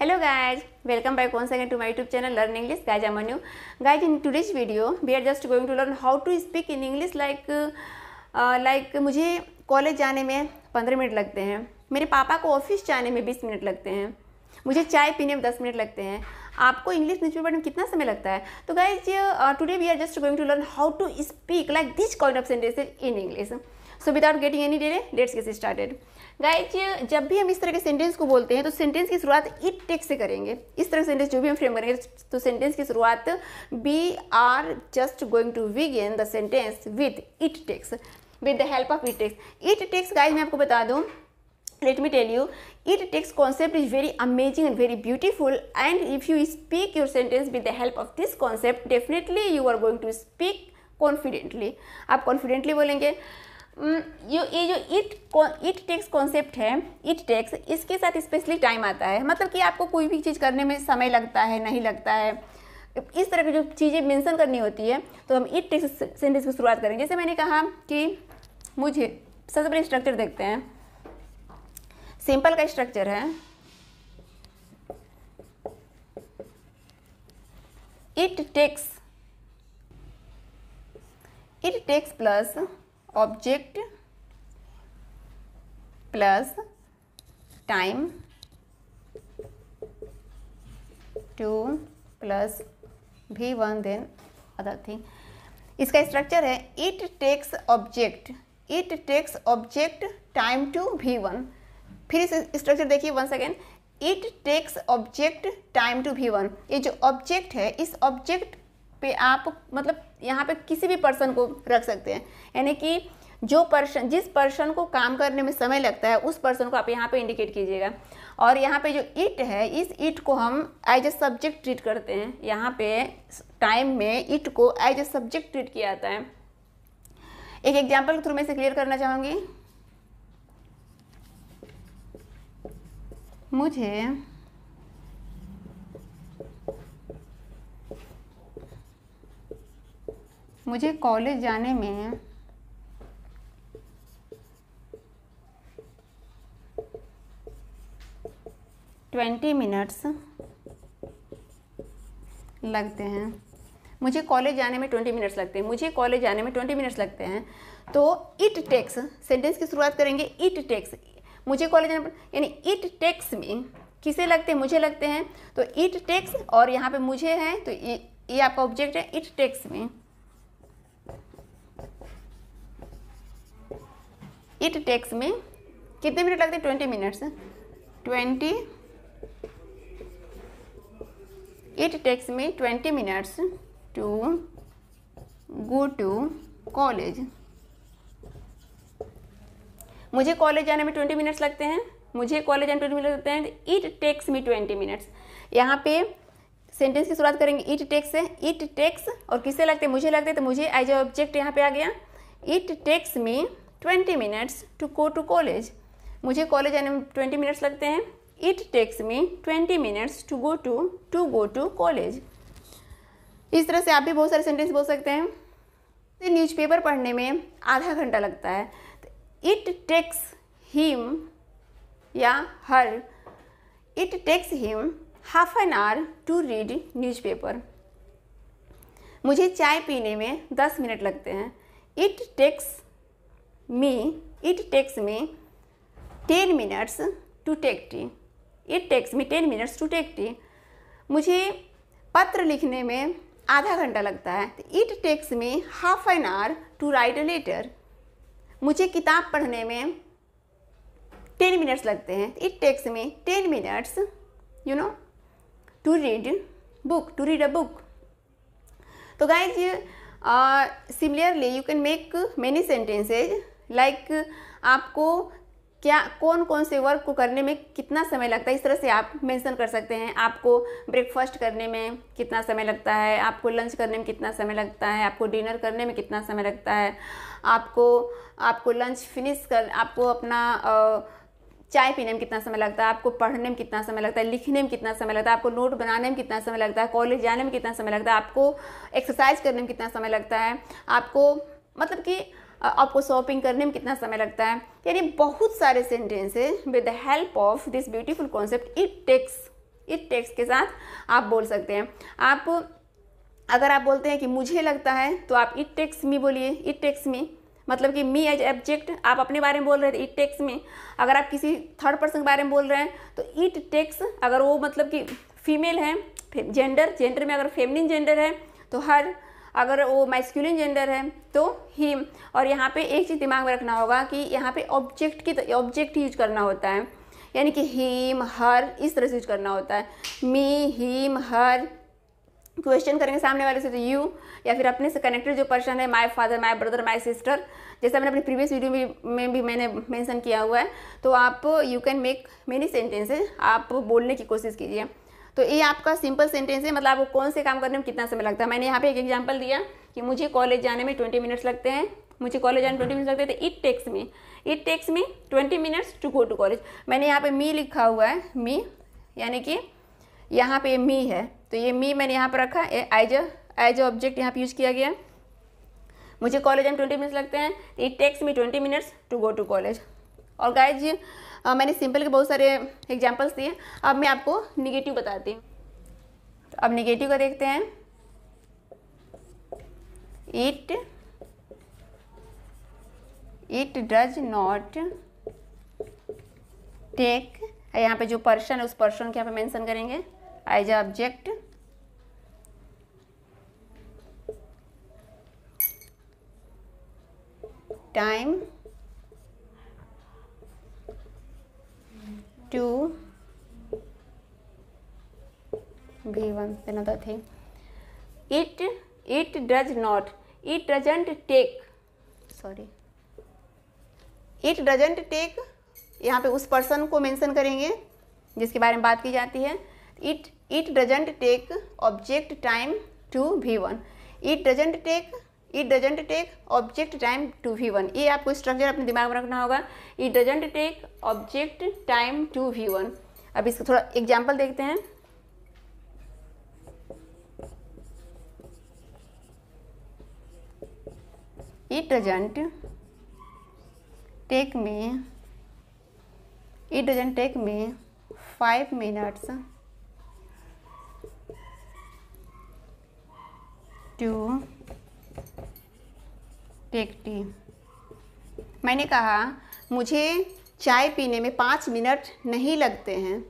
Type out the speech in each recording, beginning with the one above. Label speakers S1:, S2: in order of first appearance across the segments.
S1: Hello guys welcome back one again to my YouTube channel learn English guys am you guys in today's video we are just going to learn how to speak in English like like मुझे college जाने में पंद्रह minute लगते हैं मेरे पापा को office जाने में बीस मिनट लगते हैं मुझे चाय पीने में दस मिनट लगते हैं आपको इंग्लिश न्यूज पेपर में कितना समय लगता है तो guys today we are just going to learn how to speak like this kind of sentences in English so without getting any delay let's get started guys जब भी हम इस तरह के सेंटेंस को बोलते हैं तो सेंटेंस की शुरुआत इट टेक से करेंगे इस तरह सेंटेंस जो भी हम फ्रेम करेंगे तो सेंटेंस की शुरुआत we are just going to begin the sentence with it takes with the help of it takes it takes guys मैं आपको बता दूँ let me tell you it takes concept is very amazing and very beautiful and if you speak your sentence with the help of this concept definitely you are going to speak confidently आप confidently बोलेंगे जो mm, ये जो it it takes concept है it takes इसके साथ specially time आता है मतलब कि आपको कोई भी चीज़ करने में समय लगता है नहीं लगता है इस तरह की जो चीज़ें मेंशन करनी होती है तो हम इट टेक्स सेंटेंस की शुरुआत करेंगे जैसे मैंने कहा कि मुझे सबसे पहले स्ट्रक्चर देखते हैं सिंपल का स्ट्रक्चर है it takes it takes plus object plus time to plus V one then other thing इसका स्ट्रक्चर है it takes object it takes object time to V one फिर इस स्ट्रक्चर देखिए one second it takes object time to V one ये जो object है इस object पे आप मतलब यहाँ पे किसी भी पर्सन को रख सकते हैं यानी कि जो पर्सन जिस पर्सन को काम करने में समय लगता है उस पर्सन को आप यहाँ पे इंडिकेट कीजिएगा और यहाँ पे जो इट है इस इट को हम एज ए सब्जेक्ट ट्रीट करते हैं यहाँ पे टाइम में इट को एज ए सब्जेक्ट ट्रीट किया जाता है एक एग्जाम्पल के थ्रू मैं इसे क्लियर करना चाहूँगी मुझे मुझे कॉलेज जाने में ट्वेंटी मिनट्स लगते हैं मुझे कॉलेज जाने में ट्वेंटी मिनट्स लगते हैं मुझे कॉलेज जाने में ट्वेंटी मिनट्स लगते हैं तो इट टेक्स सेंटेंस की शुरुआत करेंगे इट टेक्स मुझे कॉलेज जाने पर यानी इट टेक्स में किसे लगते हैं मुझे लगते हैं तो इट टेक्स और यहाँ पे मुझे है तो ये ये आपका ऑब्जेक्ट है इट टेक्स में इट टेक्स में कितने मिनट लगते twenty minutes twenty it takes में twenty minutes to go to college मुझे कॉलेज जाने में ट्वेंटी मिनट्स लगते हैं मुझे कॉलेज जाने ट्वेंटी मिनट लगते हैं it takes me twenty minutes यहाँ पे सेंटेंस की शुरुआत करेंगे इट टेक्स है इट टेक्स और किससे लगते मुझे लगते तो मुझे एज ए ऑब्जेक्ट यहाँ पे आ गया it takes me twenty minutes to go to college मुझे कॉलेज आने में ट्वेंटी मिनट्स लगते हैं it takes me twenty minutes to go to to go to college इस तरह से आप भी बहुत सारे सेंटेंस बोल सकते हैं न्यूज़पेपर तो पढ़ने में आधा घंटा लगता है इट टेक्स हिम या her it takes him half an hour to read newspaper मुझे चाय पीने में दस मिनट लगते हैं it takes me it takes me 10 minutes to take tea it takes me 10 minutes to take tea मुझे पत्र लिखने में आधा घंटा लगता है it takes me half an hour to write a letter मुझे किताब पढ़ने में टेन मिनट्स लगते हैं it takes me ten minutes you know to read book to read a book तो guys similarly you can make many sentences like like, आपको क्या कौन कौन से वर्क को करने में कितना समय लगता है इस तरह से आप मेंशन कर सकते हैं आपको ब्रेकफास्ट करने में कितना समय लगता है आपको लंच करने में कितना समय लगता है आपको डिनर करने में कितना समय लगता है आपको आपको लंच फिनिश कर आपको अपना आ, चाय पीने में कितना समय लगता है आपको पढ़ने में कितना समय लगता है लिखने में कितना समय लगता है आपको नोट बनाने में कितना समय लगता है कॉलेज जाने में कितना समय लगता है आपको एक्सरसाइज करने में कितना समय लगता है आपको मतलब कि आपको शॉपिंग करने में कितना समय लगता है यानी बहुत सारे sentences with the help of this beautiful concept it takes it takes के साथ आप बोल सकते हैं आप अगर आप बोलते हैं कि मुझे लगता है तो आप इट टेक्स मी बोलिए इट टेक्स मी मतलब कि मी एज एब्जेक्ट आप अपने बारे में बोल रहे थे इट टेक्स में अगर आप किसी थर्ड पर्सन के बारे में बोल रहे हैं तो इट टेक्स अगर वो मतलब कि फीमेल है जेंडर जेंडर में अगर फेमिनिन जेंडर है तो हर अगर वो माइस्क्यूलिन जेंडर है तो ही और यहाँ पे एक चीज़ दिमाग में रखना होगा कि यहाँ पे ऑब्जेक्ट की ऑब्जेक्ट तो, यूज करना होता है यानी कि हीम हर इस तरह से यूज करना होता है मी हीम हर क्वेश्चन करेंगे सामने वाले से तो यू या फिर अपने से कनेक्टेड जो पर्सन है my father my brother my sister जैसे मैंने अपने प्रीवियस वीडियो में, में भी मैंने मेंशन किया हुआ है तो आप you can make many sentences आप बोलने की कोशिश कीजिए तो ये आपका सिंपल सेंटेंस है मतलब आपको कौन से काम करने में कितना समय लगता है मैंने यहाँ पे एक एग्जाम्पल दिया कि मुझे कॉलेज जाने में ट्वेंटी मिनट्स लगते हैं मुझे कॉलेज जाने में ट्वेंटी मिनट्स लगते थे it takes me it takes me twenty minutes to go to college मैंने यहाँ पे मी लिखा हुआ है मी यानी कि यहाँ पे मी है तो ये मी मैंने यहाँ पर रखा as a as a object यहाँ पे यूज़ किया गया मुझे कॉलेज में ट्वेंटी मिनट्स लगते हैं it takes me twenty minutes to go to college और गाइज मैंने सिंपल के बहुत सारे एग्जाम्पल्स दिए अब मैं आपको निगेटिव बताती हूँ तो अब निगेटिव का देखते हैं it it does not take यहाँ पे जो पर्सन है उस पर्सन के यहाँ पे मेंशन करेंगे as object time 2 v1 another thing it it does not it doesn't take sorry it doesn't take यहाँ पे उस पर्सन को मेंशन करेंगे जिसके बारे में बात की जाती है it it doesn't take object time to V one it doesn't take it doesn't take object time to V one ये आपको स्ट्रक्चर अपने दिमाग में रखना होगा it doesn't take object time to V one अब इसका थोड़ा एग्जाम्पल देखते हैं it doesn't take me it doesn't take me five minutes to tea मैंने कहा मुझे चाय पीने में पाँच मिनट नहीं लगते हैं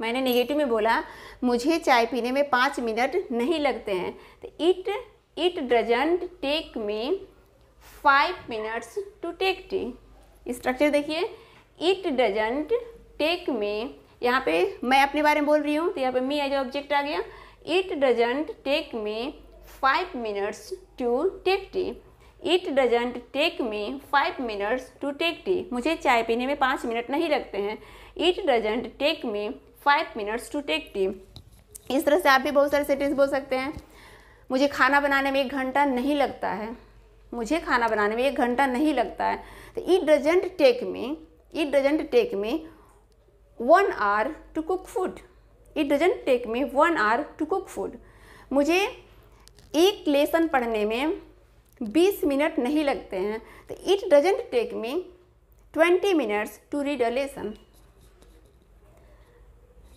S1: मैंने नेगेटिव में बोला मुझे चाय पीने में पाँच मिनट नहीं लगते हैं तो it it doesn't take me five minutes to take tea structure देखिए इट डजेंट टेक मी यहाँ पे मैं अपने बारे में बोल रही हूँ तो यहाँ पे मी एज ऑब्जेक्ट आ गया it doesn't take me five minutes to take tea it doesn't take me five minutes to take tea मुझे चाय पीने में पाँच मिनट नहीं लगते हैं it doesn't take me five minutes to take tea इस तरह से आप भी बहुत सारे सेंटेंस बोल सकते हैं मुझे खाना बनाने में एक घंटा नहीं लगता है मुझे खाना बनाने में एक घंटा नहीं लगता है तो it doesn't take me it doesn't take me one hour to cook food it doesn't take me one hour to cook food मुझे एक लेसन पढ़ने में बीस मिनट नहीं लगते हैं तो it doesn't take me twenty minutes to read a lesson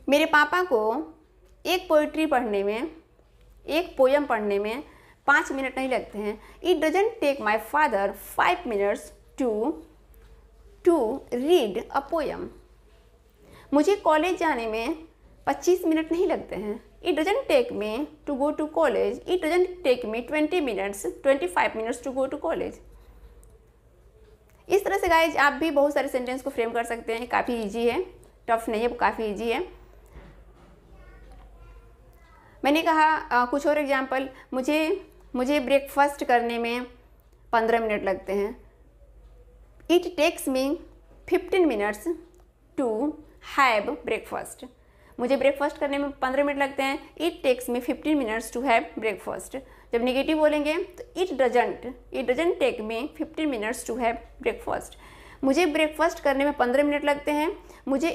S1: मेरे पापा को एक पोइट्री पढ़ने में एक पोयम पढ़ने में पाँच मिनट नहीं लगते हैं it doesn't take my father five minutes to to read a poem मुझे कॉलेज जाने में पच्चीस मिनट नहीं लगते हैं it doesn't take me to go to college it doesn't take me 20 minutes 25 minutes to go to college इस तरह से गाइज आप भी बहुत सारे सेंटेंस को फ्रेम कर सकते हैं काफ़ी इजी है टफ नहीं है काफ़ी इजी है मैंने कहा आ, कुछ और एग्जांपल मुझे मुझे ब्रेकफास्ट करने में पंद्रह मिनट लगते हैं it takes me fifteen minutes to have breakfast मुझे ब्रेकफास्ट करने में पंद्रह मिनट लगते हैं it takes me fifteen minutes to have breakfast जब निगेटिव बोलेंगे तो it doesn't it doesn't take me fifteen minutes to have breakfast मुझे ब्रेकफास्ट करने में पंद्रह मिनट लगते हैं मुझे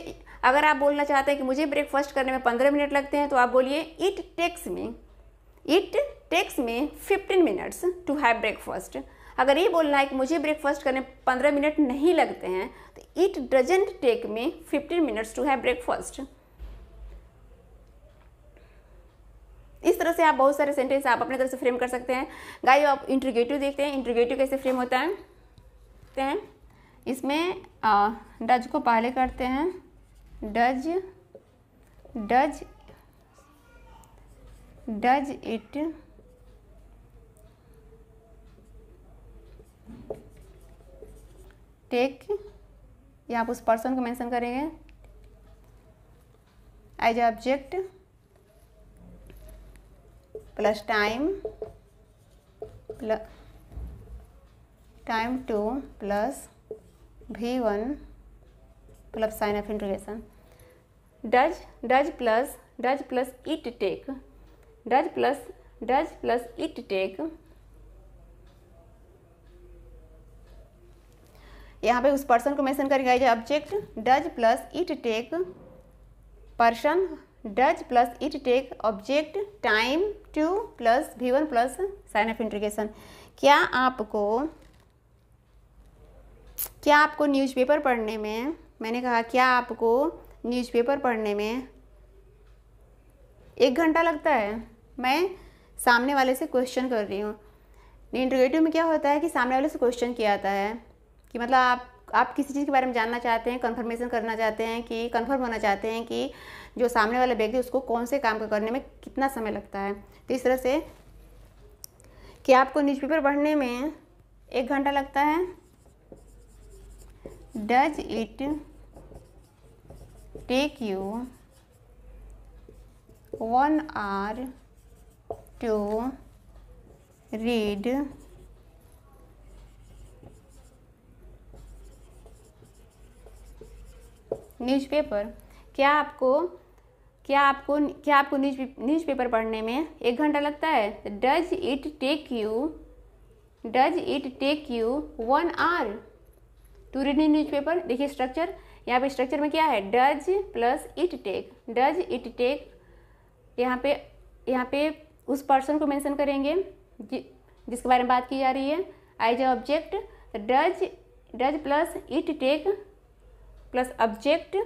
S1: अगर आप बोलना चाहते हैं कि मुझे ब्रेकफास्ट करने में पंद्रह मिनट लगते हैं तो आप बोलिए it takes me it takes me fifteen minutes to have breakfast अगर ये बोलना है कि मुझे ब्रेकफास्ट करने पंद्रह मिनट नहीं लगते हैं तो it doesn't take me fifteen minutes to have breakfast इस तरह से आप बहुत सारे सेंटेंस आप अपने तरफ से फ्रेम कर सकते हैं गाइस आप इंट्रोगेटिव देखते हैं इंट्रोगेटिव कैसे फ्रेम होता है देखते हैं इसमें डज को पहले करते हैं does does does it take या आप उस पर्सन को मेंशन करेंगे as object plus time plus time 2 plus v1 plus sign of integration does does plus does plus it take does plus does plus it take यहाँ पे उस person को mention करेगा object does plus it take person does plus it take object time to plus V one plus sign of interrogation क्या आपको क्या आपको newspaper पढ़ने में मैंने कहा क्या आपको न्यूज़पेपर पढ़ने में एक घंटा लगता है मैं सामने वाले से क्वेश्चन कर रही हूँ इंटरगेटिव में क्या होता है कि सामने वाले से क्वेश्चन किया जाता है कि मतलब आप आप किसी चीज़ के बारे में जानना चाहते हैं कंफर्मेशन करना चाहते हैं कि कंफर्म होना चाहते हैं कि जो सामने वाला व्यक्ति उसको कौन से काम करने में कितना समय लगता है तो इस तरह से कि आपको न्यूज़पेपर पढ़ने में एक घंटा लगता है does it take you one hour to read newspaper क्या आपको क्या आपको क्या आपको न्यूज न्यूज़ पेपर पढ़ने में एक घंटा लगता है does it take you does it take you one hour to read newspaper देखिए स्ट्रक्चर यहाँ पे स्ट्रक्चर में क्या है does plus it take does it take यहाँ पे यहाँ पे उस पर्सन को मेंशन करेंगे जि, जिसके बारे में बात की जा रही है as a object does does plus it take plus object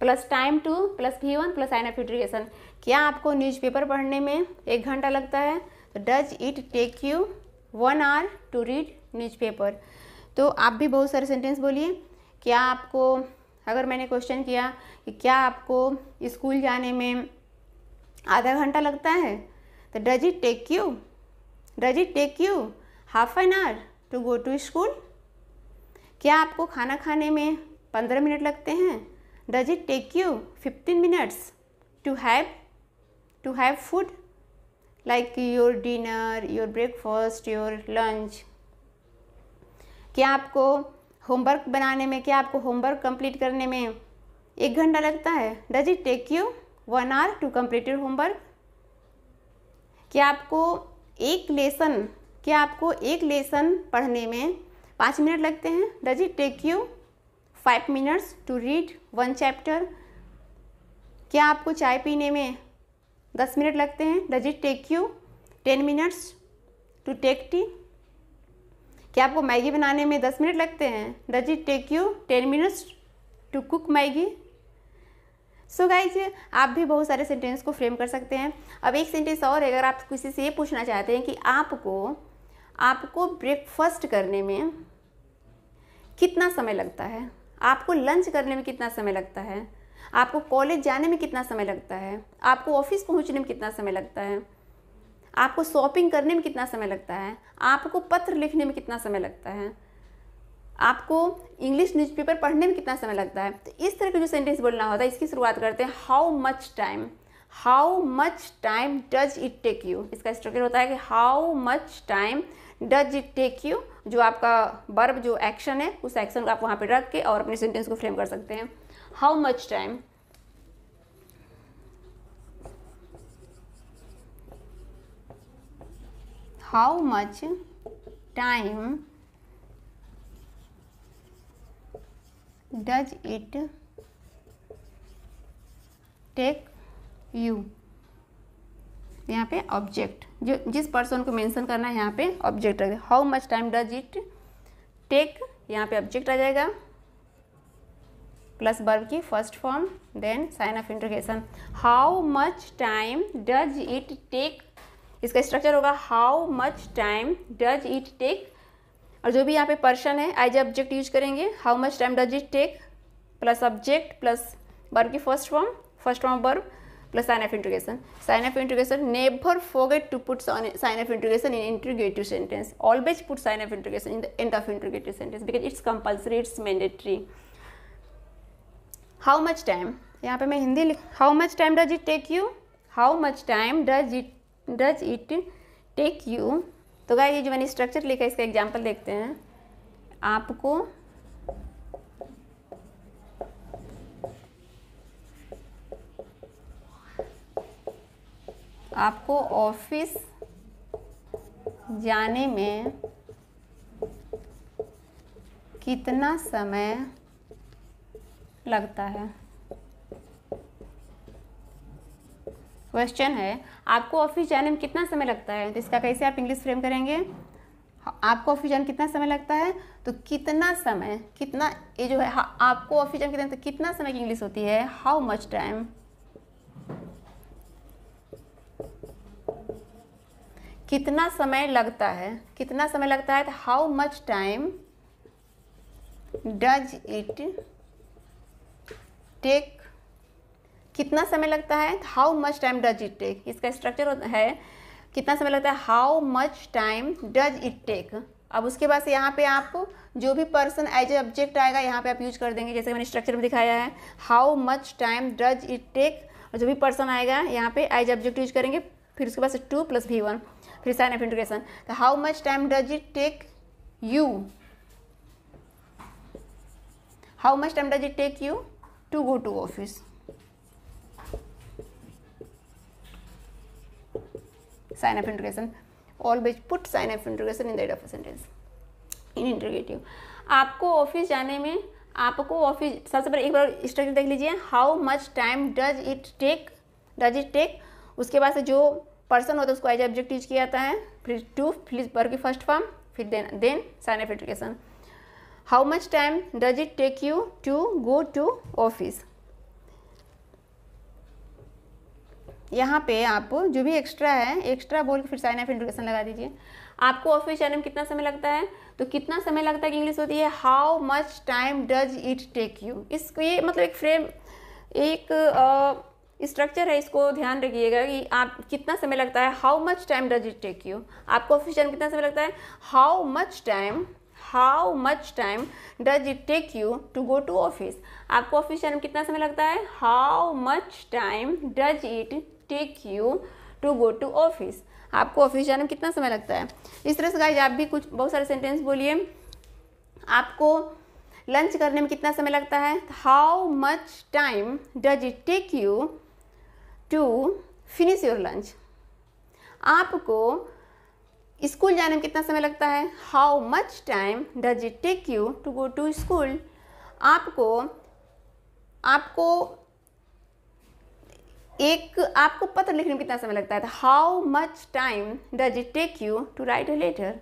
S1: plus time to plus V one plus sign of क्या आपको न्यूज़पेपर पढ़ने में एक घंटा लगता है तो does it take you one hour to read newspaper तो आप भी बहुत सारे सेंटेंस बोलिए क्या आपको अगर मैंने क्वेश्चन किया कि क्या आपको स्कूल जाने में आधा घंटा लगता है तो does it take you does it take you half an hour to go to school क्या आपको खाना खाने में पंद्रह मिनट लगते हैं does it take you fifteen minutes to have to have food like your dinner your breakfast your lunch क्या आपको होमवर्क बनाने में क्या आपको होमवर्क कंप्लीट करने में एक घंटा लगता है does it take you one hour to complete your homework क्या आपको एक लेसन क्या आपको एक लेसन पढ़ने में पाँच मिनट लगते हैं does it take you five minutes to read one chapter क्या आपको चाय पीने में दस मिनट लगते हैं does it take you ten minutes to take tea क्या आपको मैगी बनाने में दस मिनट लगते हैं does it take you ten minutes to cook Maggi so so guys आप भी बहुत सारे सेंटेंस को फ्रेम कर सकते हैं अब एक सेंटेंस और है अगर आप किसी से ये पूछना चाहते हैं कि आपको आपको ब्रेकफास्ट करने में कितना समय लगता है आपको लंच करने में कितना समय लगता है आपको कॉलेज जाने में कितना समय लगता है आपको ऑफिस पहुंचने में कितना समय लगता है आपको शॉपिंग करने में कितना समय लगता है आपको पत्र लिखने में कितना समय लगता है आपको इंग्लिश न्यूज़पेपर पढ़ने में कितना समय लगता है तो इस तरह का जो सेंटेंस बोलना होता है इसकी शुरुआत करते हैं how much time how much time does it take you इसका स्ट्रक्चर होता है कि how much time does it take you जो आपका बर्ब जो एक्शन है उस एक्शन को आप वहाँ पर रख के और अपने सेंटेंस को फ्रेम कर सकते हैं how much time how much time does it take you यहाँ पे ऑब्जेक्ट जो जिस पर्सन को मेंशन करना है यहाँ पे ऑब्जेक्ट रख how much time does it take यहाँ पे ऑब्जेक्ट आ जाएगा प्लस बर्ब की first form then sign of interrogation how much time does it take इसका स्ट्रक्चर होगा how much time does it take और जो भी यहाँ पे पर्सन है आई जे ऑब्जेक्ट यूज करेंगे how much time does it take plus object plus verb की first form first form verb plus sign of integration. Sign of integration, never forget to put sign of integration in integrative sentence. Always put sign of integration in the end of integrative sentence because it's compulsory, it's mandatory. How much time? यहाँ पे मैं हिंदी लिख how much time does it take you how much time does it does it take you तो guys ये जो मैंने structure लिखा है इसका एग्जाम्पल देखते हैं आपको आपको ऑफिस जाने में कितना समय लगता है क्वेश्चन है आपको ऑफिस जाने में कितना समय लगता है तो इसका कैसे आप इंग्लिश फ्रेम करेंगे हाँ, आपको ऑफिस जाने में कितना समय लगता है तो कितना समय कितना ये जो है हाँ, आपको ऑफिस जाने कितना तो कितना समय की इंग्लिश होती है हाउ मच टाइम कितना समय लगता है कितना समय लगता है तो how much time does it take कितना समय लगता है how much time does it take इसका स्ट्रक्चर है कितना समय लगता है how much time does it take अब उसके बाद से यहाँ पे आप जो भी पर्सन एज ए ऑब्जेक्ट आएगा यहाँ पे आप यूज कर देंगे जैसे मैंने स्ट्रक्चर में दिखाया है how much time does it take और जो भी पर्सन आएगा यहाँ पे एज ऑब्जेक्ट यूज करेंगे फिर उसके बाद टू प्लस भी वन फिर साइन ऑफ इंटीग्रेशन तो how much time does it take you how much time does it take you to go to office sign of interrogation always put sign of integration in the end of a sentence आपको office जाने में आपको office सबसे पहले एक बार structure देख लीजिए how much time does it take does it take उसके बाद से जो पर्सन होता है उसको एज ऑब्जेक्ट यूज किया जाता है फिर टू फिर वर्ग की फर्स्ट फॉर्म फिर then then sign of application how much time does it take you to go to office यहाँ पे आप जो भी एक्स्ट्रा है एक्स्ट्रा बोल के फिर साइन ऑफ इंट्रोगेशन लगा दीजिए आपको ऑफिस जाने में कितना समय लगता है तो कितना समय लगता है इंग्लिश होती है how much time does it take you इसको ये मतलब एक फ्रेम एक आ, स्ट्रक्चर है इसको ध्यान रखिएगा कि आप कितना समय लगता है how much time does it take you आपको ऑफिस टाइम कितना समय लगता है how much time how much time does it take you to go to office आपको ऑफिस टाइम कितना समय लगता है how much time does it take you to go to office आपको ऑफिस जाने में कितना समय लगता है इस तरह से गाइज आप भी कुछ बहुत सारे सेंटेंस बोलिए आपको लंच करने में कितना समय लगता है how much time does it take you to finish your lunch आपको स्कूल जाने में कितना समय लगता है how much time does it take you to go to school आपको आपको एक आपको पत्र लिखने में कितना समय लगता है how much time does it take you to write a letter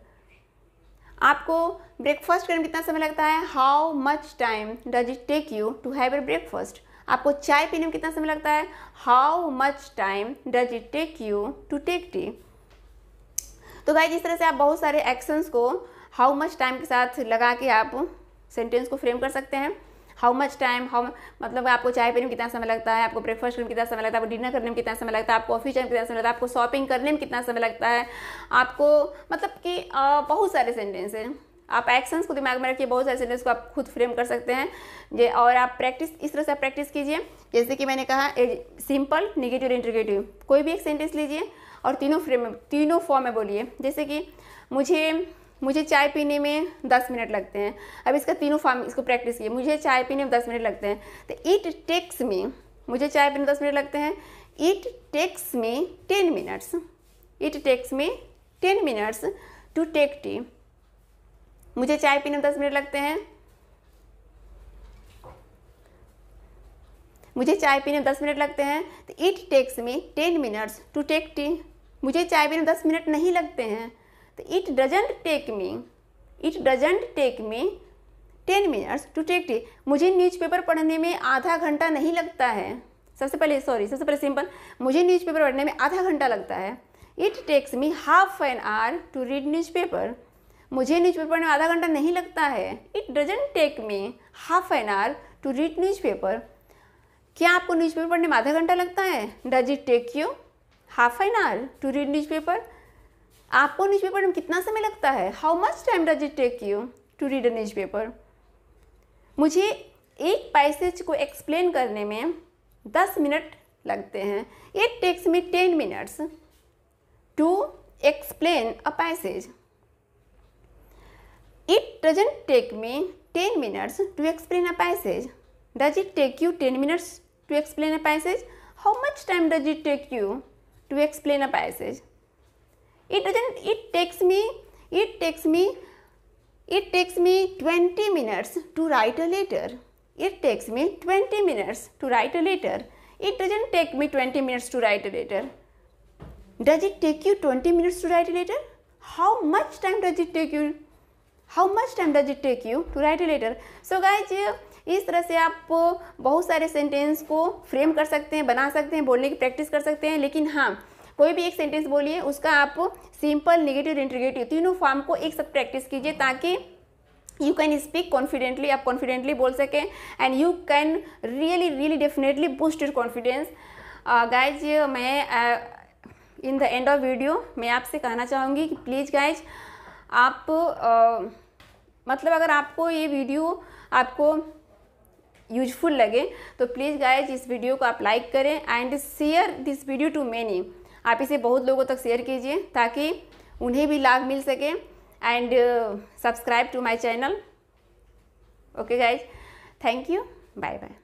S1: आपको ब्रेकफास्ट करने में कितना समय लगता है how much time does it take you to have a breakfast आपको चाय पीने में कितना समय लगता है how much time does it take you to take tea तो गाइज इस तरह से आप बहुत सारे एक्शंस को हाउ मच टाइम के साथ लगा के आप सेंटेंस को फ्रेम कर सकते हैं हाउ मच टाइम हाउ मतलब आपको चाय पीने में कितना समय लगता है आपको ब्रेकफास्ट करने में कितना समय लगता है आपको डिनर करने में कितना समय लगता है आपको ऑफिस जाने में कितना समय लगता है आपको शॉपिंग करने में कितना समय लगता है आपको मतलब कि बहुत सारे सेंटेंस हैं आप एक्शंस को दिमाग में रखिए बहुत सारे सेंटेंस को आप खुद फ्रेम कर सकते हैं जे और आप प्रैक्टिस इस तरह से आप प्रैक्टिस कीजिए जैसे कि मैंने कहा सिंपल निगेटिव इंटरगेटिव कोई भी एक सेंटेंस लीजिए और तीनों फ्रेम में तीनों फॉर्म में बोलिए जैसे कि मुझे मुझे चाय पीने में दस मिनट लगते हैं अब इसका तीनों फॉर्म इसको प्रैक्टिस किए मुझे चाय पीने में दस मिनट लगते हैं तो इट टेक्स मी मुझे चाय पीने में दस मिनट लगते हैं it takes me ten minutes it takes me ten minutes to take tea मुझे चाय पीने में दस मिनट लगते हैं मुझे चाय पीने में दस मिनट लगते हैं तो it takes me ten minutes to take tea मुझे चाय पीने में दस मिनट नहीं लगते हैं तो it doesn't take me it doesn't take me ten minutes to take tea मुझे न्यूज़पेपर पढ़ने में आधा घंटा नहीं लगता है सबसे पहले सॉरी सबसे पहले सिंपल मुझे न्यूज़पेपर पढ़ने में आधा घंटा लगता है it takes me half an hour to read newspaper मुझे न्यूज़ पेपर में आधा घंटा नहीं लगता है it doesn't take me half an hour to read newspaper क्या आपको न्यूज़ पेपर पढ़ने में आधा घंटा लगता है does it take you half an hour to read newspaper आपको न्यूज़ पेपर में कितना समय लगता है how much time does it take you to read a newspaper मुझे एक पैसेज को एक्सप्लेन करने में दस मिनट लगते हैं it takes me ten minutes to explain a passage It doesn't take me 10 minutes to explain a passage. Does it take you 10 minutes to explain a passage? How much time does it take you to explain a passage? It doesn't, it takes me, it takes me, it takes me 20 minutes to write a letter. It takes me 20 minutes to write a letter. It doesn't take me 20 minutes to write a letter. Does it take you 20 minutes to write a letter? How much time does it take you how much time does it take you to write a letter so guys इस तरह से आप बहुत सारे sentence को frame कर सकते हैं बना सकते हैं बोलने की प्रैक्टिस कर सकते हैं लेकिन हाँ कोई भी एक सेंटेंस बोलिए उसका आप सिंपल निगेटिव इंटरगेटिव तीनों फॉर्म को एक साथ प्रैक्टिस कीजिए ताकि यू कैन स्पीक कॉन्फिडेंटली आप कॉन्फिडेंटली बोल सकें and you can really really definitely boost your confidence guys मैं in the end of video मैं आपसे कहना चाहूँगी कि प्लीज़ गाइज आप आ, मतलब अगर आपको ये वीडियो आपको यूजफुल लगे तो प्लीज़ गाइज इस वीडियो को आप लाइक करें and share this video to many आप इसे बहुत लोगों तक शेयर कीजिए ताकि उन्हें भी लाभ मिल सके and subscribe to my channel okay guys thank you bye bye